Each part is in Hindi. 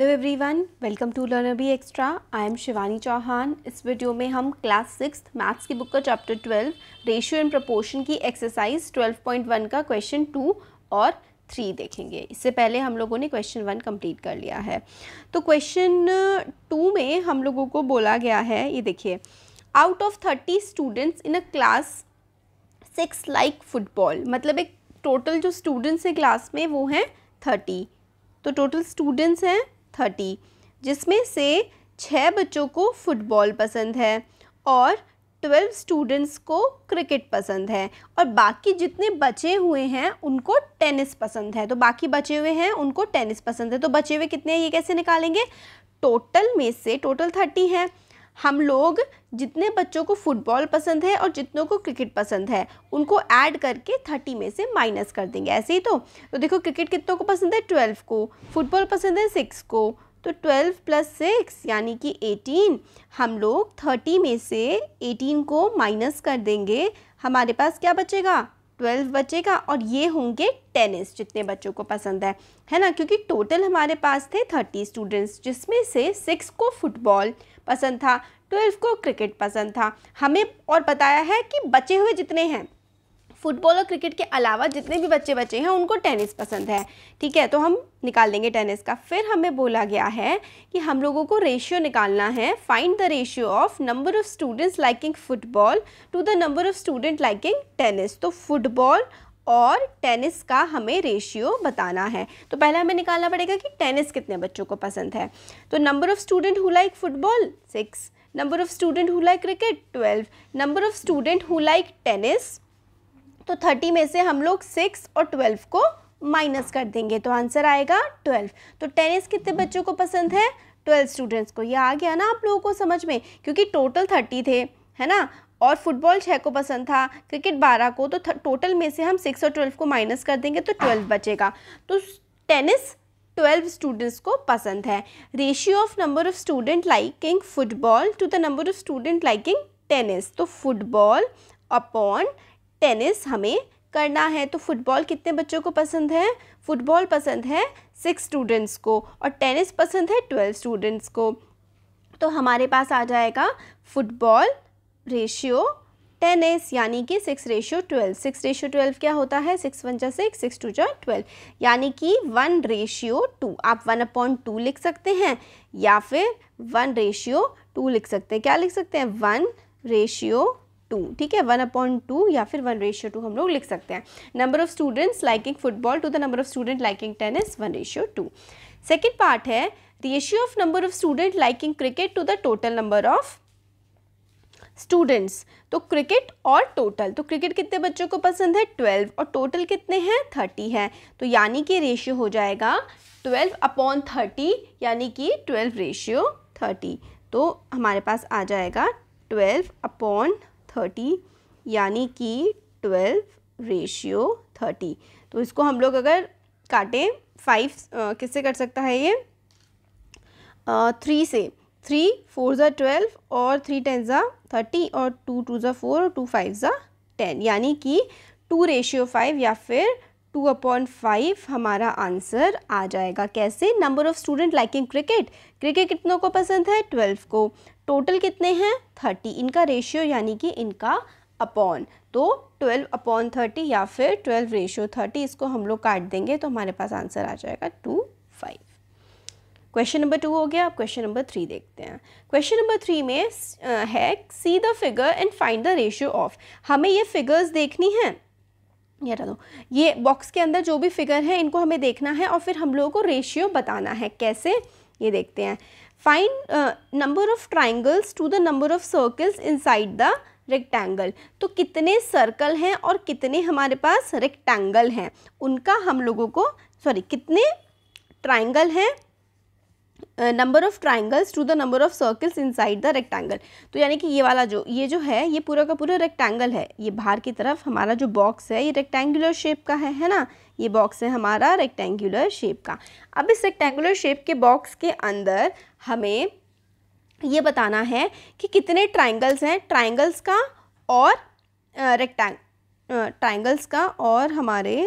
hello everyone welcome to learner B extra I am Shivani Chauhan इस वीडियो में हम क्लास सिक्स मैथ्स की बुक का chapter twelve ratio and proportion की एक्सरसाइज ट्वेल्व पॉइंट वन का क्वेश्चन टू और थ्री देखेंगे इससे पहले हम लोगों ने क्वेश्चन वन कंप्लीट कर लिया है तो क्वेश्चन टू में हम लोगों को बोला गया है ये देखिए out of thirty students in a class six like football मतलब एक टोटल जो स्टूडेंट्स हैं क्लास में वो हैं थर्टी तो टोटल स्टूडेंट्स हैं थर्टी जिसमें से छः बच्चों को फुटबॉल पसंद है और ट्वेल्व स्टूडेंट्स को क्रिकेट पसंद है और बाकी जितने बचे हुए हैं उनको टेनिस पसंद है तो बाकी बचे हुए हैं उनको टेनिस पसंद है तो बचे हुए कितने हैं ये कैसे निकालेंगे टोटल में से टोटल थर्टी हैं हम लोग जितने बच्चों को फुटबॉल पसंद है और जितनों को क्रिकेट पसंद है उनको ऐड करके थर्टी में से माइनस कर देंगे ऐसे ही तो तो देखो क्रिकेट कितनों को पसंद है ट्वेल्व को फुटबॉल पसंद है सिक्स को तो ट्वेल्व प्लस सिक्स यानी कि एटीन हम लोग थर्टी में से एटीन को माइनस कर देंगे हमारे पास क्या बचेगा ट्वेल्व बचेगा और ये होंगे टेनिस जितने बच्चों को पसंद है है ना क्योंकि टोटल हमारे पास थे थर्टी स्टूडेंट्स जिसमें से सिक्स को फुटबॉल पसंद था ट्वेल्व को क्रिकेट पसंद था हमें और बताया है कि बचे हुए जितने हैं फुटबॉल और क्रिकेट के अलावा जितने भी बच्चे बचे हैं उनको टेनिस पसंद है ठीक है तो हम निकाल देंगे टेनिस का फिर हमें बोला गया है कि हम लोगों को रेशियो निकालना है find the ratio of number of students liking football to the number of student liking tennis तो फुटबॉल और टेनिस का हमें रेशियो बताना है तो पहले हमें निकालना पड़ेगा कि टेनिस कितने बच्चों को पसंद है तो number of student who like football six number of student who like cricket twelve number of student who like tennis तो थर्टी में से हम लोग सिक्स और ट्वेल्व को माइनस कर देंगे तो आंसर आएगा ट्वेल्व तो टेनिस कितने बच्चों को पसंद है ट्वेल्व स्टूडेंट्स को ये आ गया ना आप लोगों को समझ में क्योंकि टोटल थर्टी थे है ना और फुटबॉल छः को पसंद था क्रिकेट बारह को तो टोटल में से हम सिक्स और ट्वेल्व को माइनस कर देंगे तो ट्वेल्व बचेगा तो टेनिस ट्वेल्व स्टूडेंट्स को पसंद है ratio of number of student liking football to the number of student liking tennis तो फुटबॉल अपॉन टेनिस हमें करना है तो फुटबॉल कितने बच्चों को पसंद है फुटबॉल पसंद है सिक्स स्टूडेंट्स को और टेनिस पसंद है ट्वेल्व स्टूडेंट्स को तो हमारे पास आ जाएगा फुटबॉल रेशियो टेनिस यानी कि six ratio twelve six ratio twelve क्या होता है सिक्स वन जा सिक्स सिक्स टू जा ट्वेल्व यानी कि वन रेशियो टू आप वन अपॉइंट टू लिख सकते हैं या फिर वन रेशियो टू लिख सकते हैं क्या लिख सकते हैं वन रेशियो टू ठीक है वन अपॉन टू या फिर वन रेशियो टू हम लोग लिख सकते हैं number of students liking football to the number of student liking tennis one ratio two second part है ratio of number of student liking cricket to the total number of students तो क्रिकेट और टोटल तो क्रिकेट कितने बच्चों को पसंद है ट्वेल्व और टोटल कितने हैं थर्टी है तो यानी कि रेशियो हो जाएगा ट्वेल्व अपॉन थर्टी यानी कि ट्वेल्व रेशियो थर्टी तो हमारे पास आ जाएगा ट्वेल्व अपॉन थर्टी यानी कि ट्वेल्व रेशियो थर्टी तो इसको हम लोग अगर काटें फाइव किससे कट सकता है ये थ्री से थ्री फोर ज़ा ट्वेल्व और थ्री टेन ज़ा थर्टी और टू टू ज़ा फोर और टू फाइव ज़ा टेन यानी कि टू रेशियो फाइव या फिर टू अपॉन फाइव हमारा आंसर आ जाएगा कैसे number of student liking cricket cricket कितनों को पसंद है ट्वेल्व को टोटल कितने हैं थर्टी इनका रेशियो यानी कि इनका अपॉन तो ट्वेल्व अपॉन थर्टी या फिर ट्वेल्व रेशियो थर्टी इसको हम लोग काट देंगे तो हमारे पास आंसर आ जाएगा two five question number two हो गया अब क्वेश्चन नंबर थ्री देखते हैं क्वेश्चन नंबर थ्री में है see the figure and find the ratio of हमें ये फिगर्स देखनी है ये रहो ये बॉक्स के अंदर जो भी फिगर है इनको हमें देखना है और फिर हम लोगों को रेशियो बताना है कैसे ये देखते हैं find uh, number of triangles to the number of circles inside the rectangle तो कितने सर्कल हैं और कितने हमारे पास रेक्टेंगल हैं उनका हम लोगों को सॉरी कितने ट्राइंगल हैं number of triangles to the number of circles inside the rectangle तो यानी कि ये वाला जो ये जो है ये पूरा का पूरा रेक्टेंगल है ये बाहर की तरफ हमारा जो बॉक्स है ये रेक्टेंगुलर शेप का है है ना ये बॉक्स है हमारा रेक्टेंगुलर शेप का अब इस रेक्टेंगुलर शेप के बॉक्स के अंदर हमें ये बताना है कि कितने ट्राइंगल्स हैं ट्राइंगल्स का और रेक्टेंग ट्राइंगल्स का और हमारे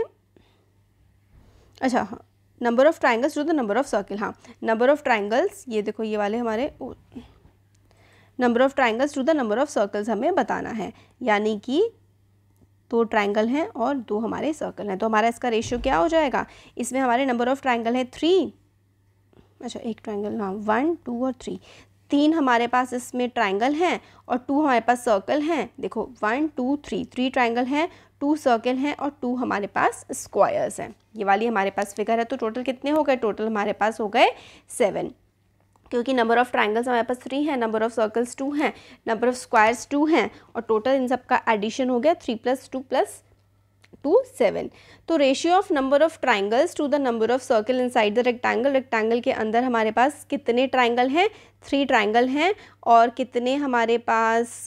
अच्छा हाँ number of triangles to the number of circle हाँ नंबर ऑफ ट्राइंगल्स ये देखो ये वाले हमारे number of triangles to the number of circles हमें बताना है यानी कि दो ट्राइंगल हैं और दो हमारे सर्कल हैं तो हमारा इसका रेशियो क्या हो जाएगा इसमें हमारे नंबर ऑफ ट्राइंगल है थ्री अच्छा एक ट्राइंगल हाँ वन टू और थ्री तीन हमारे पास इसमें ट्राइंगल हैं और टू हमारे पास सर्कल हैं देखो one two three three triangle हैं टू सर्कल हैं और टू हमारे पास स्क्वायर्स हैं ये वाली हमारे पास फिगर है तो टोटल कितने हो गए टोटल हमारे पास हो गए सेवन क्योंकि नंबर ऑफ़ ट्राइंगल्स हमारे पास थ्री हैं नंबर ऑफ़ सर्कल्स टू हैं नंबर ऑफ़ स्क्वायर्स टू हैं और टोटल इन सब का एडिशन हो गया three plus two plus two seven तो ratio of number of triangles to the number of circle side the rectangle rectangle के अंदर हमारे पास कितने ट्राइंगल हैं थ्री ट्राइंगल हैं और कितने हमारे पास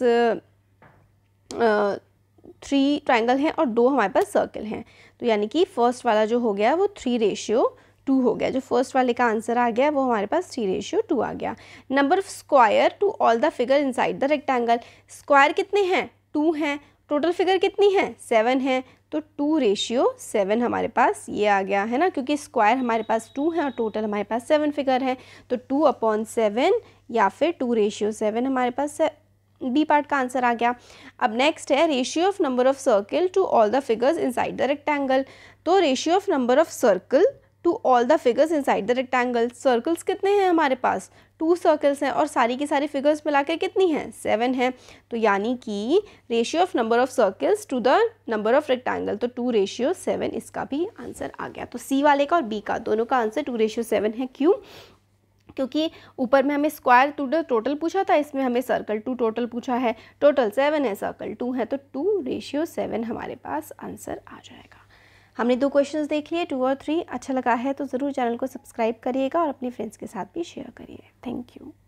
थ्री ट्राइंगल हैं और दो हमारे पास सर्कल हैं तो यानी कि फर्स्ट वाला जो हो गया वो थ्री रेशियो टू हो गया जो फर्स्ट वाले का आंसर आ गया वो हमारे पास थ्री रेशियो टू आ गया number of square to all the figure inside the rectangle square कितने हैं टू हैं टोटल फिगर कितनी है सेवन है तो टू रेशियो सेवन हमारे पास ये आ गया है ना क्योंकि स्क्वायर हमारे पास टू है और टोटल हमारे पास सेवन फिगर है तो टू अपॉन सेवन या फिर टू रेशियो सेवन हमारे पास बी पार्ट का आंसर आ गया अब नेक्स्ट है ratio of number of circle to all the figures inside the rectangle तो ratio of number of circle to all the figures inside the rectangle circles कितने हैं हमारे पास टू सर्कल्स हैं और सारी की सारी फिगर्स मिला के कितनी हैं सेवन हैं तो यानी कि ratio of number of circles to the number of rectangle तो टू रेशियो सेवन इसका भी आंसर आ गया तो सी वाले का और बी का दोनों का आंसर टू रेशियो सेवन है क्यों क्योंकि ऊपर में हमें स्क्वायर टू टोटल पूछा था इसमें हमें सर्कल टू टोटल पूछा है टोटल सेवन है सर्कल टू है तो टू रेशियो सेवन हमारे पास आंसर आ जाएगा हमने दो क्वेश्चंस देख लिए टू और थ्री अच्छा लगा है तो ज़रूर चैनल को सब्सक्राइब करिएगा और अपने फ्रेंड्स के साथ भी शेयर करिए थैंक यू